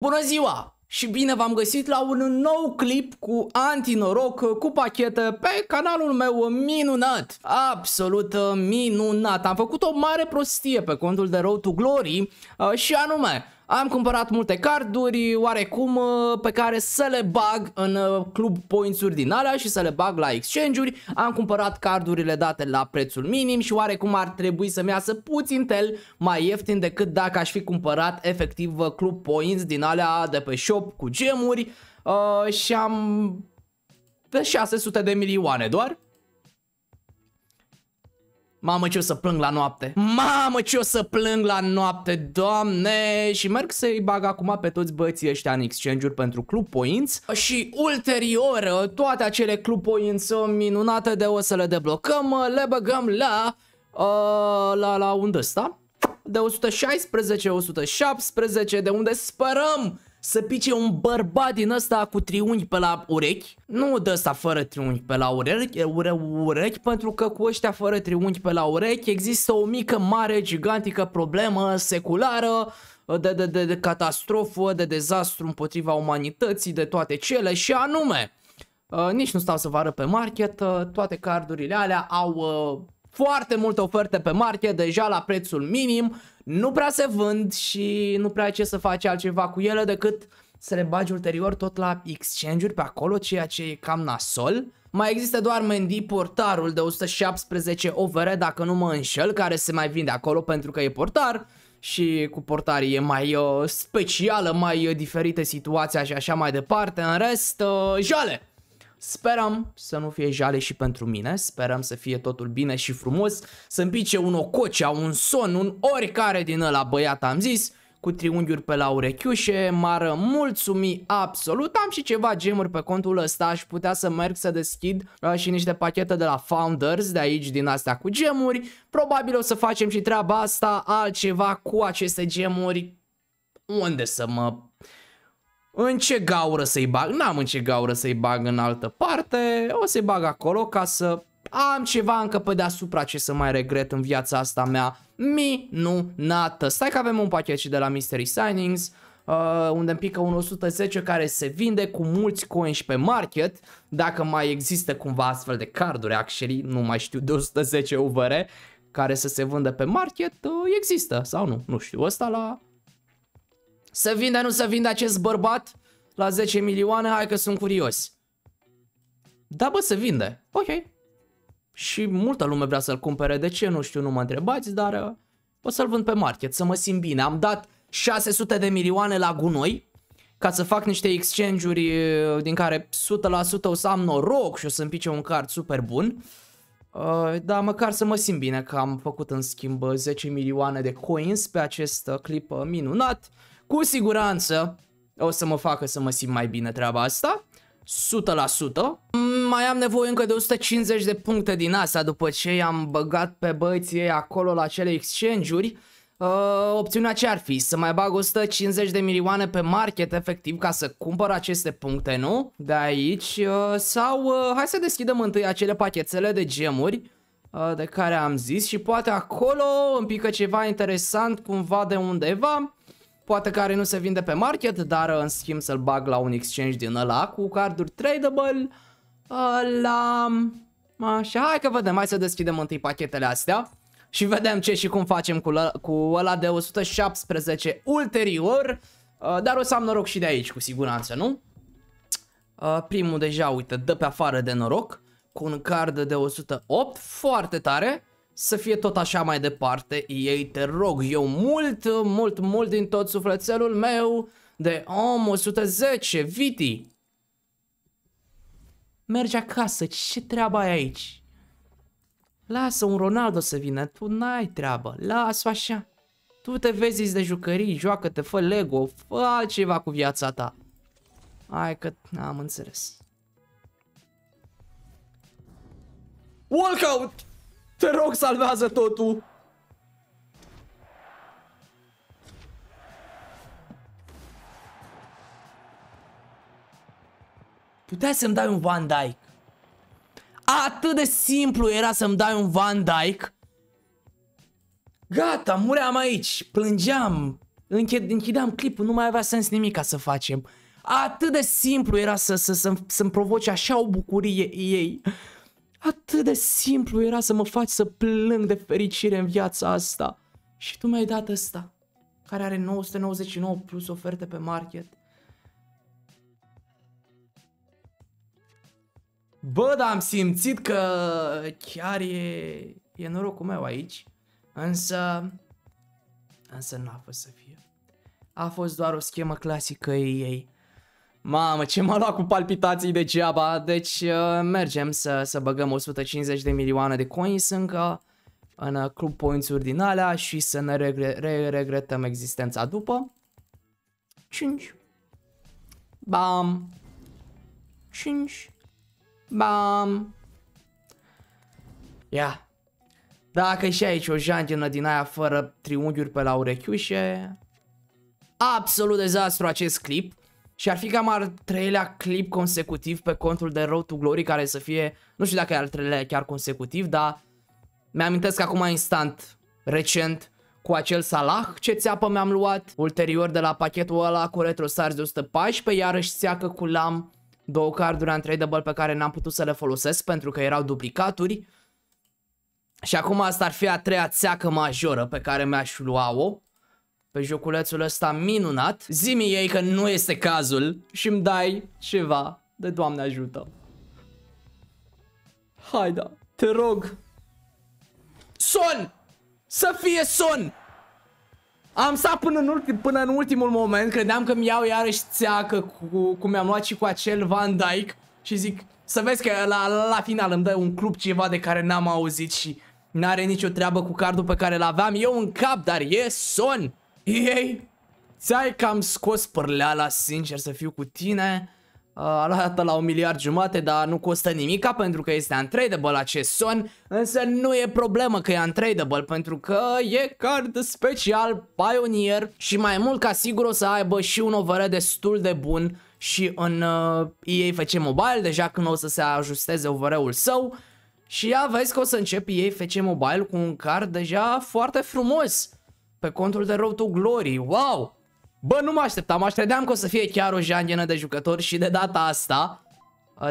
Bună ziua și bine v-am găsit la un nou clip cu antinoroc cu pachetă pe canalul meu minunat. Absolut minunat. Am făcut o mare prostie pe contul de Road to Glory uh, și anume am cumpărat multe carduri oarecum uh, pe care să le bag în uh, club points-uri din alea și să le bag la exchange-uri. Am cumpărat cardurile date la prețul minim și oarecum ar trebui să-mi iasă puțin tel mai ieftin decât dacă aș fi cumpărat efectiv uh, club points din alea de pe shop cu gemuri uh, și am de 600 de milioane doar. Mamă ce o să plâng la noapte Mamă ce o să plâng la noapte Doamne Și merg să-i bag acum pe toți bății ăștia în exchange-uri pentru Club Points Și ulterior toate acele Club Points minunate de o să le deblocăm Le băgăm la uh, La, la unde sta? De 116, 117 De unde sperăm să pice un bărbat din ăsta cu triunghi pe la urechi. Nu dă asta fără triunghi pe la urechi, ure, urechi, pentru că cu ăștia fără triunghi pe la urechi există o mică, mare, gigantică problemă seculară de, de, de, de catastrofă, de dezastru împotriva umanității, de toate cele și anume... Uh, nici nu stau să vă arăt pe market, uh, toate cardurile alea au uh, foarte multe oferte pe market, deja la prețul minim, nu prea se vând și nu prea ce să faci altceva cu ele decât să le bagi ulterior tot la exchange-uri pe acolo, ceea ce e cam nasol. Mai există doar Mendy portarul de 117 overe, dacă nu mă înșel, care se mai vinde acolo pentru că e portar și cu portarii e mai uh, specială, mai uh, diferite situația și așa mai departe. În rest, uh, jale! Sperăm să nu fie jale și pentru mine, sperăm să fie totul bine și frumos, să-mi pice un ococea, un son, un oricare din ăla băiat am zis, cu triunghiuri pe la urechiușe, m-ar mulțumi absolut, am și ceva gemuri pe contul ăsta, aș putea să merg să deschid uh, și niște pachete de la Founders de aici, din astea cu gemuri, probabil o să facem și treaba asta, altceva cu aceste gemuri, unde să mă în ce gaură să-i bag? N-am în ce gaură să-i bag în altă parte. O să-i bag acolo ca să am ceva încă pe deasupra ce să mai regret în viața asta mea minunată. Stai că avem un pachet și de la Mystery Signings, uh, unde îmi pică un 110 care se vinde cu mulți coins pe market, dacă mai există cumva astfel de carduri, actually, nu mai știu, de 110 UVR, care să se vândă pe market, uh, există sau nu, nu știu, ăsta la să vinde, nu să vinde acest bărbat la 10 milioane, hai că sunt curios. Da, bă, să vinde. Ok. Și multă lume vrea să-l cumpere, de ce, nu știu, nu mă întrebați, dar uh, o să-l vând pe market, să mă simt bine. Am dat 600 de milioane la gunoi ca să fac niște exchange-uri uh, din care 100% o să am noroc și o să pice un card super bun. Uh, da, măcar să mă simt bine că am făcut în schimb 10 milioane de coins pe acest uh, clip uh, minunat. Cu siguranță o să mă facă să mă simt mai bine treaba asta. 100% Mai am nevoie încă de 150 de puncte din asta după ce i-am băgat pe băieții ei acolo la cele exchange-uri uh, Opțiunea ce ar fi? Să mai bag 150 de milioane pe market efectiv ca să cumpăr aceste puncte, nu? De aici uh, Sau uh, hai să deschidem întâi acele pachetele de gemuri uh, de care am zis și poate acolo împică ceva interesant cumva de undeva Poate care nu se vinde pe market, dar în schimb să-l bag la un exchange din ăla cu carduri tradable. La... Așa, hai că vedem, hai să deschidem întâi pachetele astea și vedem ce și cum facem cu, la, cu ăla de 117 ulterior, uh, dar o să am noroc și de aici, cu siguranță, nu? Uh, primul deja, uite, dă pe afară de noroc, cu un card de 108, foarte tare să fie tot așa mai departe, ei te rog eu mult, mult, mult din tot sufletelul meu de om 110, Viti. Mergi acasă, ce treabă ai aici? Lasă un Ronaldo să vină, tu n-ai treabă, lasă așa. Tu te vezi de jucării, joacă-te, fă Lego, fă altceva cu viața ta. Hai că am înțeles. Walkout! Te rog, salvează totul! Putea să-mi dai un Van Dyke. Atât de simplu era să-mi dai un Van Dyke. Gata, muream aici, plângeam, închideam clipul, nu mai avea sens nimic ca să facem. Atât de simplu era să, să, să, să provoce așa o bucurie ei. Atât de simplu era să mă faci să plâng de fericire în viața asta. Și tu mi-ai dat ăsta, care are 999 plus oferte pe market. Bă, dar am simțit că chiar e, e norocul meu aici, însă, însă n-a fost să fie. A fost doar o schemă clasică ei ei. Mamă, ce m-a luat cu palpitații geaba. Deci uh, mergem să, să băgăm 150 de milioane de coins încă în uh, club points-uri din alea și să ne regre re regretăm existența după. 5. Bam. 5. Bam. Ia. Yeah. Dacă și aici o jantină din aia fără triunghiuri pe la urechiușe. Absolut dezastru acest clip. Și ar fi cam al treilea clip consecutiv pe contul de Road to Glory care să fie, nu știu dacă e al treilea chiar consecutiv, dar mi-amintesc acum instant, recent, cu acel Salah ce țeapă mi-am luat, ulterior de la pachetul ăla cu retro RetroStars de 114, iarăși țeacă cu LAM două carduri untradable pe care n-am putut să le folosesc pentru că erau duplicaturi. Și acum asta ar fi a treia țeacă majoră pe care mi-aș lua-o pe joculețul ăsta minunat. Zimi ei că nu este cazul și îmi dai ceva de Doamne ajută. Haida, te rog. Son! Să fie son! Am stat până în, ultim, până în ultimul moment, credeam că-mi iau iarăși țeacă cu, cum mi-am luat și cu acel Van Dyke și zic să vezi că la, la final îmi dă un club ceva de care n-am auzit și N-are nicio treabă cu cardul pe care l-aveam eu în cap, dar e son! Ei, ți-ai cam scos pârleala, sincer să fiu cu tine. luat la un miliard jumate, dar nu costă nimica pentru că este untradable acest son, însă nu e problemă că e untradable pentru că e card special, Pioneer și mai mult ca sigur o să aibă și un OVR destul de bun și în uh, EA FC Mobile, deja când o să se ajusteze OVR-ul său și ia vezi că o să încep EA FC Mobile cu un card deja foarte frumos pe contul de Road to Glory. Wow! Bă, nu mă așteptam, aș credeam că o să fie chiar o jangenă de jucători și de data asta,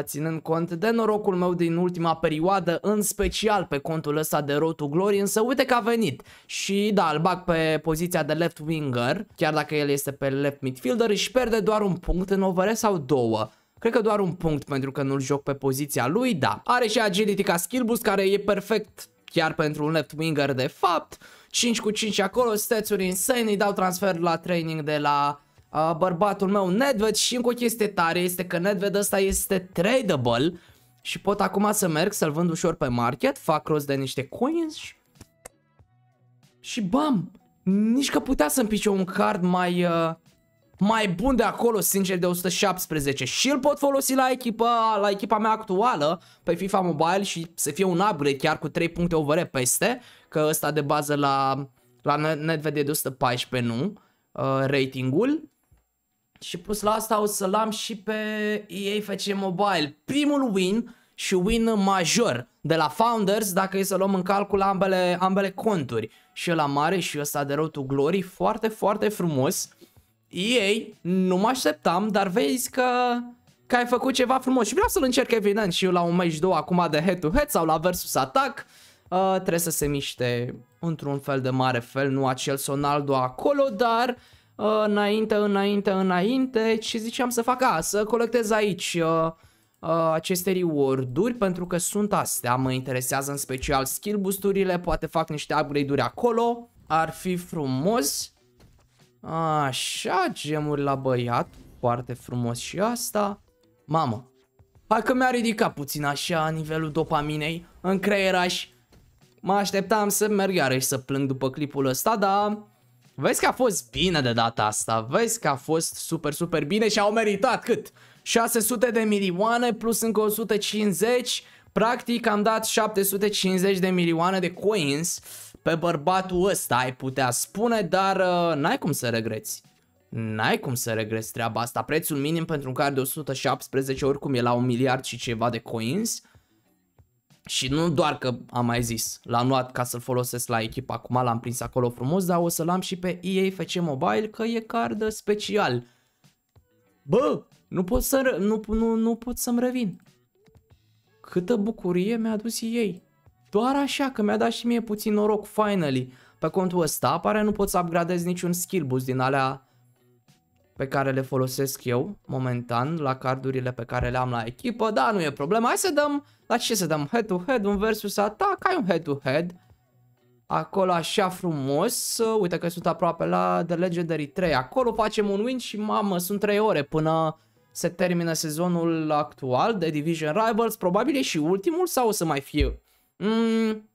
ținând cont de norocul meu din ultima perioadă, în special pe contul ăsta de Road to Glory, însă uite că a venit. Și da, îl bag pe poziția de left winger, chiar dacă el este pe left midfielder, își pierde doar un punct în overe sau două. Cred că doar un punct pentru că nu-l joc pe poziția lui, da. Are și agility ca skill boost care e perfect chiar pentru un left winger de fapt 5 cu 5 acolo, stats insane, îi dau transfer la training de la uh, bărbatul meu Nedved și încă o chestie tare este că Nedved ăsta este tradable și pot acum să merg să-l vând ușor pe market, fac rost de niște coins și, și bam, nici că putea să pice un card mai... Uh, mai bun de acolo, sincer, de 117 și îl pot folosi la echipa, la echipa mea actuală pe FIFA Mobile și să fie un upgrade chiar cu 3 puncte over peste că ăsta de bază la, la Nedved 114 nu, uh, ratingul. Și plus la asta o să-l am și pe EA FC Mobile. Primul win și win major de la Founders dacă e să luăm în calcul ambele, ambele conturi. Și la mare și ăsta de Road to Glory, foarte, foarte frumos. Ei, nu mă așteptam, dar vezi că, că ai făcut ceva frumos și vreau să-l încerc evident și eu la un match 2 acum de head-to-head -head sau la versus attack Uh, trebuie să se miște într-un fel de mare fel, nu acel Sonaldo acolo, dar uh, înainte, înainte, înainte ce ziceam să fac a, să colectez aici uh, uh, aceste reward-uri pentru că sunt astea, mă interesează în special skill boost-urile, poate fac niște upgrade-uri acolo, ar fi frumos. Așa, gemuri la băiat, foarte frumos și asta. Mamă, hai că mi-a ridicat puțin așa nivelul dopaminei în creieraș. Mă așteptam să merg iarăși să plâng după clipul ăsta, dar... Vezi că a fost bine de data asta, vezi că a fost super, super bine și au meritat cât? 600 de milioane plus încă 150, practic am dat 750 de milioane de coins pe bărbatul ăsta, ai putea spune, dar uh, n-ai cum să regreți. N-ai cum să regreți treaba asta. Prețul minim pentru un card de 117 oricum e la un miliard și ceva de coins. Și nu doar că am mai zis, l-am luat ca să-l folosesc la echipa acum l-am prins acolo frumos, dar o să-l am și pe EA FC Mobile că e cardă special. Bă, nu pot, să, nu, nu, nu pot să-mi revin. Câtă bucurie mi-a adus ei. Doar așa, că mi-a dat și mie puțin noroc, finally. Pe contul ăsta, apare nu pot să upgradez niciun skill boost din alea pe care le folosesc eu momentan la cardurile pe care le am la echipă, da, nu e problemă, hai să dăm, la ce să dăm, head-to-head, un versus atac, ai un head-to-head, -head. acolo așa frumos, uite că sunt aproape la The Legendary 3, acolo facem un win și mamă, sunt 3 ore până se termină sezonul actual de Division Rivals, probabil e și ultimul sau o să mai fie? Mm,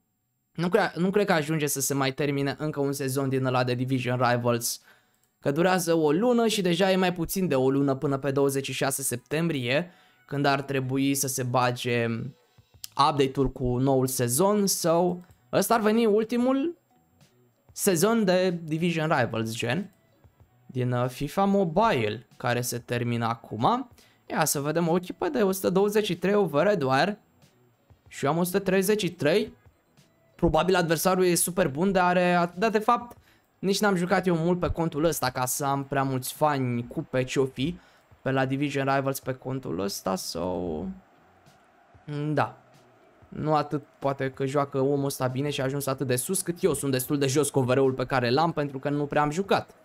nu, cre- nu cred că ajunge să se mai termine încă un sezon din ăla de Division Rivals uh, că durează o lună și deja e mai puțin de o lună până pe 26 septembrie, când ar trebui să se bage update-ul cu noul sezon sau so, ăsta ar veni ultimul sezon de Division Rivals gen din uh, FIFA Mobile care se termină acum. Ia să vedem o echipă de 123 over doar și eu am 133. Probabil adversarul e super bun, dar are atât de fapt nici n-am jucat eu mult pe contul ăsta ca să am prea mulți fani cu pe ce fi pe la Division Rivals pe contul ăsta sau... So... Da. Nu atât poate că joacă omul ăsta bine și a ajuns atât de sus cât eu sunt destul de jos covereul pe care l-am pentru că nu prea am jucat.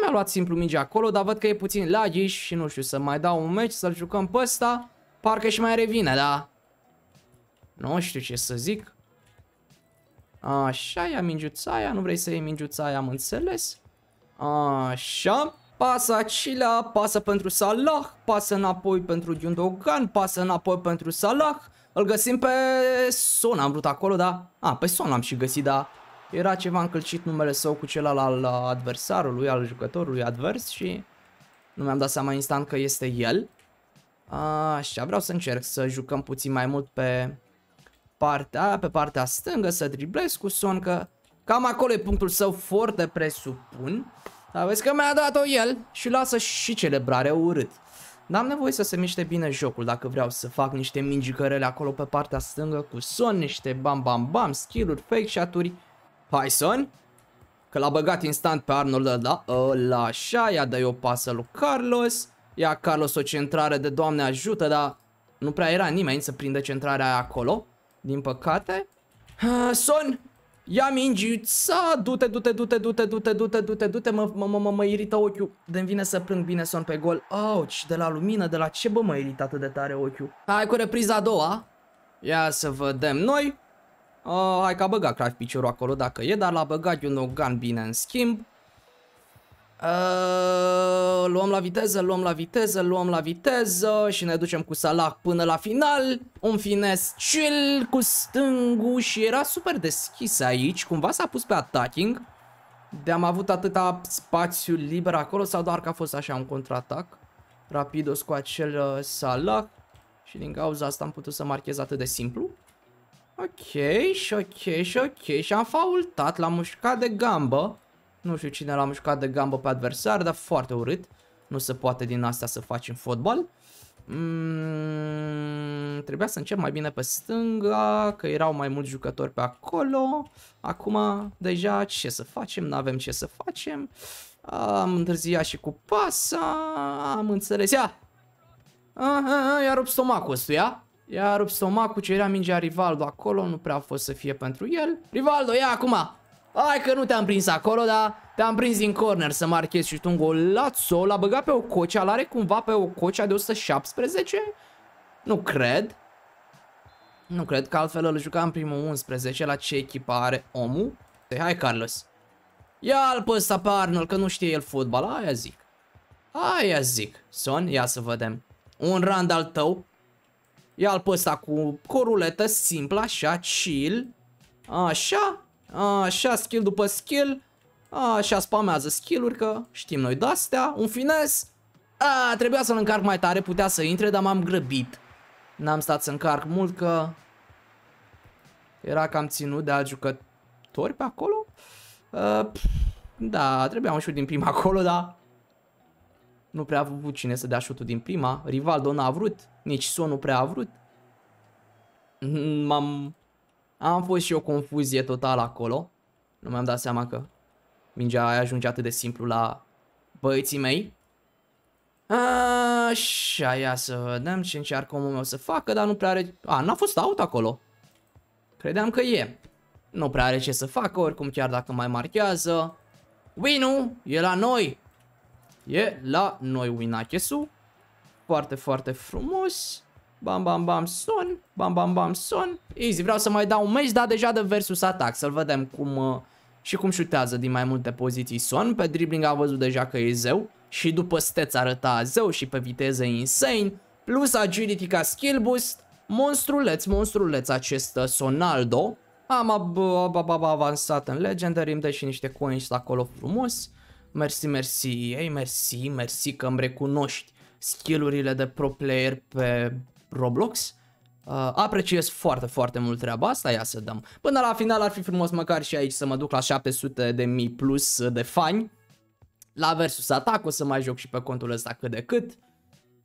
Mi-a luat simplu mingea acolo, dar văd că e puțin lagiș și nu știu, să mai dau un meci, să-l jucăm pe ăsta, parcă și mai revine, da? Nu știu ce să zic. Așa, ia mingiuțaia, nu vrei să iei mingiuțaia, am înțeles. Așa, pasă Acila, pasă pentru Salah, pasă înapoi pentru Gundogan, pasă înapoi pentru Salah. Îl găsim pe Son, am vrut acolo, da? A, pe Son l-am și găsit, da? Era ceva încălcit numele său cu cel al adversarului, al jucătorului advers și nu mi-am dat seama instant că este el. Așa, vreau să încerc să jucăm puțin mai mult pe partea pe partea stângă, să driblezi cu son că Cam acolo e punctul său foarte presupun. Dar vezi că mi-a dat-o el și lasă și celebrare urât. N-am nevoie să se miște bine jocul dacă vreau să fac niște mingicărele acolo pe partea stângă cu son, niște bam bam bam, skill-uri, fake shot-uri. Hai son! Că l-a băgat instant pe Arnold ăla, ăla așa, ia dă o pasă lui Carlos. Ia Carlos o centrare de doamne ajută, dar nu prea era nimeni să prindă centrarea aia acolo. Din păcate. Ah, son! Ia mingi, sa, du-te, du-te, du-te, du-te, du-te, du-te, du-te, du-te, mă, mă, mă, mă, irită ochiul. de vine să plâng bine son pe gol. Auci, de la lumină, de la ce bă mă irită atât de tare ochiul. Hai cu repriza a doua. Ia să vedem noi. Uh, hai că a băgat Craft piciorul acolo dacă e, dar l-a băgat un bine în schimb. Uh, luăm la viteză, luăm la viteză, luăm la viteză și ne ducem cu Salah până la final. Un fines chill cu stângul și era super deschis aici. Cumva s-a pus pe attacking. De am avut atâta spațiu liber acolo sau doar că a fost așa un contraatac. Rapidos cu acel uh, Salah. Și din cauza asta am putut să marchez atât de simplu. Ok, și ok, și ok, și am faultat, l-am mușcat de gambă. Nu știu cine l-a mușcat de gambă pe adversar, dar foarte urât. Nu se poate din asta să facem fotbal. Mm, trebuia să încep mai bine pe stânga, că erau mai mulți jucători pe acolo. Acum, deja, ce să facem? Nu avem ce să facem. Am întârziat și cu pasa, am înțeles. Ia! I-a rupt stomacul ăstuia. I-a rupt stomacul, cerea mingea Rivaldo acolo, nu prea a fost să fie pentru el. Rivaldo, ia acum! Hai că nu te-am prins acolo, dar te-am prins din corner să marchezi și tu un gol. Lazzo l-a băgat pe o cocea, l-are cumva pe o cocea de 117? Nu cred. Nu cred că altfel îl juca în primul 11 la ce echipă are omul. Păi hai Carlos. Ia-l pe ăsta pe Arnold, că nu știe el fotbal, aia zic. Aia zic. Son, ia să vedem. Un rand al tău. Ia-l pe ăsta cu coruletă simplă, așa, chill. Așa, Așa, skill după skill. Așa, spamează skill-uri, că știm noi de-astea. Un fines. A, trebuia să-l încarc mai tare, putea să intre, dar m-am grăbit. N-am stat să încarc mult, că... Era cam ținut de alți jucători pe acolo. A, da, trebuia un șut din prima acolo, dar... Nu prea a avut cine să dea șutul din prima. Rivaldo n-a vrut, nici Son nu prea a vrut. M-am am fost și o confuzie totală acolo. Nu mi-am dat seama că mingea aia ajunge atât de simplu la băieții mei. Așa, ia să vedem ce încearcă omul meu să facă, dar nu prea are... A, n-a fost out acolo. Credeam că e. Nu prea are ce să facă, oricum chiar dacă mai marchează. Winu e la noi. E la noi Winachesu. Foarte, foarte frumos. Bam, bam, bam, sun. Bam, bam, bam, sun. Easy, vreau să mai dau un match, dar deja de versus atac. Să-l vedem cum uh, și cum șutează din mai multe poziții Son. Pe dribbling a văzut deja că e zeu și după steț arăta zeu și pe viteză insane. Plus agility ca skill boost. Monstruleț, monstruleț acest uh, Sonaldo. Am ab ab ab avansat în Legendary, îmi dă și niște coins acolo frumos. Mersi, mersi, ei, mersi, mersi că îmi recunoști skillurile de pro player pe Roblox. Uh, apreciez foarte, foarte mult treaba asta, ia să dăm. Până la final ar fi frumos măcar și aici să mă duc la 700 de mii plus de fani. La versus atac o să mai joc și pe contul ăsta cât de cât.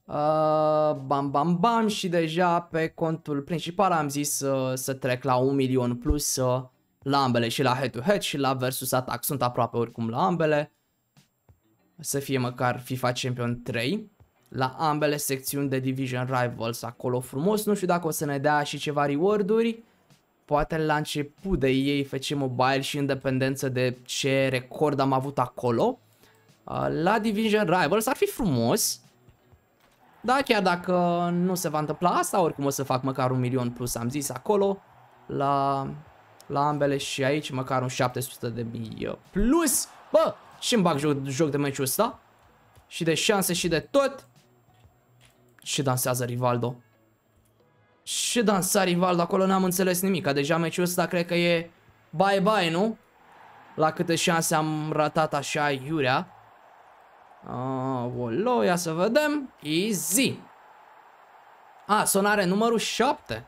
Uh, bam, bam, bam și deja pe contul principal am zis uh, să trec la un milion plus uh, la ambele și la head-to-head -head și la versus atac. Sunt aproape oricum la ambele. Să fie măcar FIFA Champion 3 la ambele secțiuni de Division Rivals acolo frumos. Nu știu dacă o să ne dea și ceva reward-uri. Poate la început de ei o Mobile și independență de ce record am avut acolo. Uh, la Division Rivals ar fi frumos. Da, chiar dacă nu se va întâmpla asta, oricum o să fac măcar un milion plus, am zis acolo. La, la ambele și aici măcar un 700 de mii plus. Bă, și-mi bag joc, joc de meciul ăsta. Și de șanse și de tot ce dansează Rivaldo? Ce dansa Rivaldo acolo? N-am înțeles nimic. Deja meciul ăsta cred că e bye-bye, nu? La câte șanse am ratat așa Iurea. Olo, ia să vedem. Easy. A, sonare numărul 7.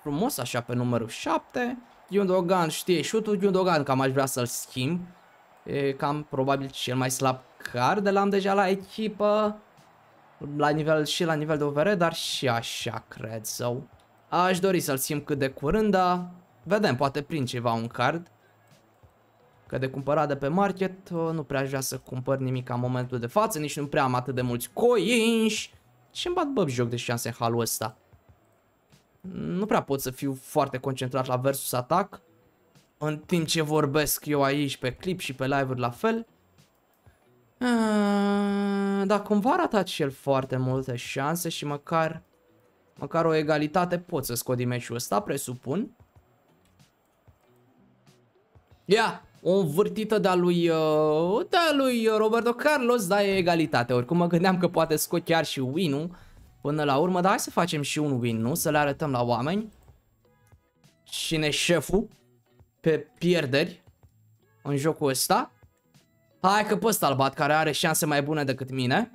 Frumos așa pe numărul 7. Gundogan știe șutul. Gundogan cam aș vrea să-l schimb. E cam probabil cel mai slab card de l-am deja la echipă. La nivel, și la nivel de OVR, dar și așa cred sau. Aș dori să-l simt cât de curând, dar vedem, poate prin ceva un card. Că de cumpărat de pe market uh, nu prea aș vrea să cumpăr nimic în momentul de față, nici nu prea am atât de mulți coinși. Și îmi bat băb joc de șanse în halul ăsta. Nu prea pot să fiu foarte concentrat la versus atac. În timp ce vorbesc eu aici pe clip și pe live-uri la fel. Dar cumva a și el foarte multe șanse și măcar, măcar o egalitate pot să scot din meciul ăsta, presupun. Ia, o învârtită de-a lui, uh, de lui Roberto Carlos, dar e egalitate. Oricum mă gândeam că poate scot chiar și win-ul până la urmă, dar hai să facem și un win, nu? Să le arătăm la oameni. Cine șeful pe pierderi în jocul ăsta. Hai că pe ăsta îl bat, care are șanse mai bune decât mine.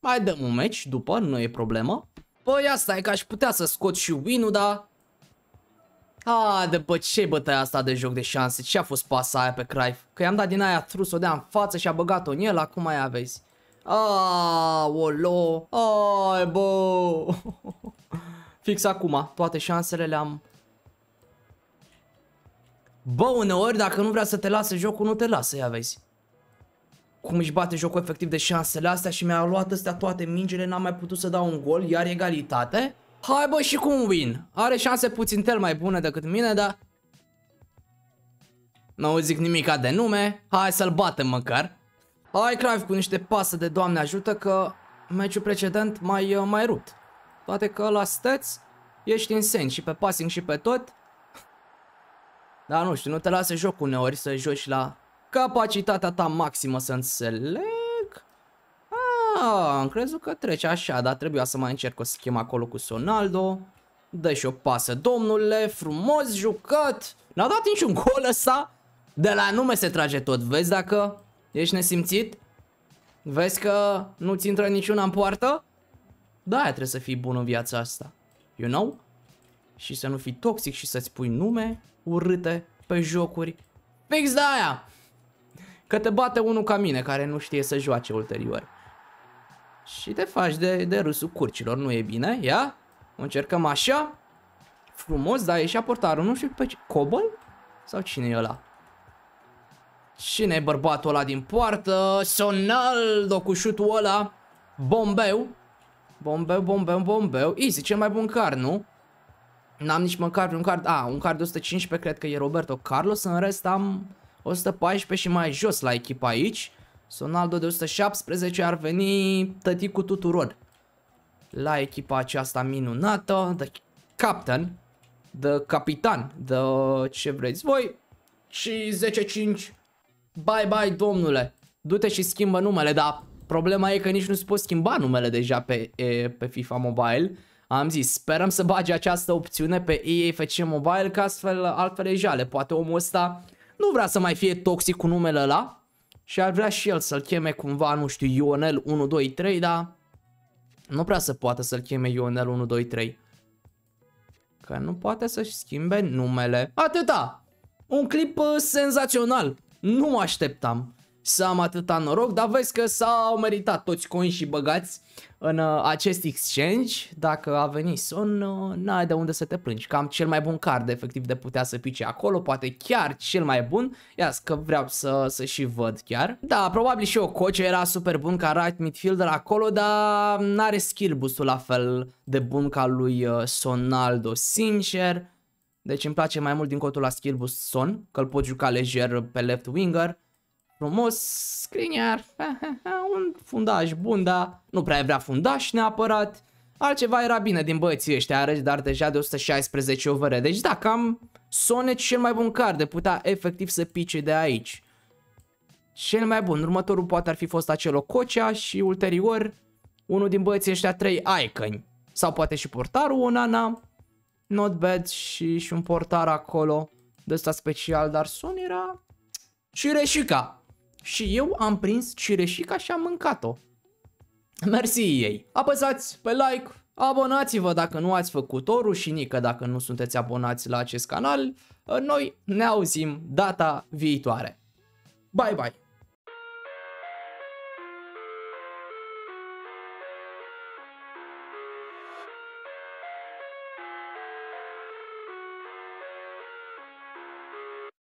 Mai dăm un meci după, nu e problemă. Păi asta e că aș putea să scot și win-ul, dar... A, de bă, ce bătăia asta de joc de șanse? Ce a fost pasa aia pe cryf? Că i-am dat din aia trus, o dea în față și a băgat-o în el, acum aia vezi. A, olo, ai bă. Fix acum, toate șansele le-am... Bă, uneori, dacă nu vrea să te lase jocul, nu te lasă, ia vezi cum își bate jocul efectiv de șansele astea și mi-a luat astea toate mingile, n-am mai putut să dau un gol, iar egalitate. Hai bă și cum win. Are șanse puțin tel mai bune decât mine, dar... Nu zic nimica de nume, hai să-l batem măcar. Hai Clive cu niște pasă de doamne ajută că meciul precedent mai, uh, mai rut. Toate că la stats ești insane și pe passing și pe tot. Dar nu știu, nu te lasă jocul uneori să joci la capacitatea ta maximă să înțeleg? Ah, am crezut că trece așa, dar trebuia să mai încerc o schemă acolo cu Sonaldo. Dă și o pasă, domnule, frumos jucat. N-a dat niciun gol ăsta. De la nume se trage tot, vezi dacă ești nesimțit? Vezi că nu-ți intră niciuna în poartă? Da, trebuie să fii bun în viața asta. You know? Și să nu fii toxic și să-ți pui nume urâte pe jocuri. Fix de aia! Că te bate unul ca mine care nu știe să joace ulterior. Și te faci de, de râsul curcilor, nu e bine, ia? încercăm așa, frumos, dar ieșea portarul, nu știu pe ce, Cobol? Sau cine e ăla? Cine e bărbatul ăla din poartă? Sonaldo cu șutul ăla, bombeu, bombeu, bombeu, bombeu, easy, cel mai bun car, nu? N-am nici măcar un card, a, un card de 115 cred că e Roberto Carlos, în rest am 114 și mai jos la echipa aici. Sonaldo de 117 ar veni tăticul tuturor. La echipa aceasta minunată, The captain, the capitan, the ce vreți voi. Și 10-5. Bye bye domnule. Du-te și schimbă numele, dar problema e că nici nu ți poți schimba numele deja pe, e, pe FIFA Mobile. Am zis, sperăm să bage această opțiune pe EAFC Mobile, că astfel altfel e jale. Poate omul ăsta nu vrea să mai fie toxic cu numele ăla și ar vrea și el să-l cheme cumva, nu știu, Ionel 123, dar nu prea se poate să-l cheme Ionel 123. Că nu poate să-și schimbe numele. Atâta! Un clip uh, senzațional. Nu mă așteptam să am atâta noroc, dar vezi că s-au meritat toți coin și băgați în uh, acest exchange. Dacă a venit son, uh, n-ai de unde să te plângi. Cam cel mai bun card efectiv de putea să pice acolo, poate chiar cel mai bun. Ia că vreau să, să și văd chiar. Da, probabil și o coce era super bun ca right midfielder acolo, dar n-are skill boost-ul la fel de bun ca lui uh, Sonaldo, sincer. Deci îmi place mai mult din cotul la skill boost Son, că îl pot juca lejer pe left winger frumos, scriniar, un fundaj bun, dar nu prea vrea fundaj neapărat. Altceva era bine din băieții ăștia arăți, dar deja de 116 over. Deci da, cam Sonic cel mai bun card de putea efectiv să pice de aici. Cel mai bun, următorul poate ar fi fost acel Ococea și ulterior unul din băieții ăștia trei Icon. Sau poate și portarul Onana, not bad și, și un portar acolo de ăsta special, dar Son era și Reșica și eu am prins cireșica și am mâncat-o. Mersi ei! Apăsați pe like, abonați-vă dacă nu ați făcut-o, rușinică dacă nu sunteți abonați la acest canal. Noi ne auzim data viitoare. Bye bye!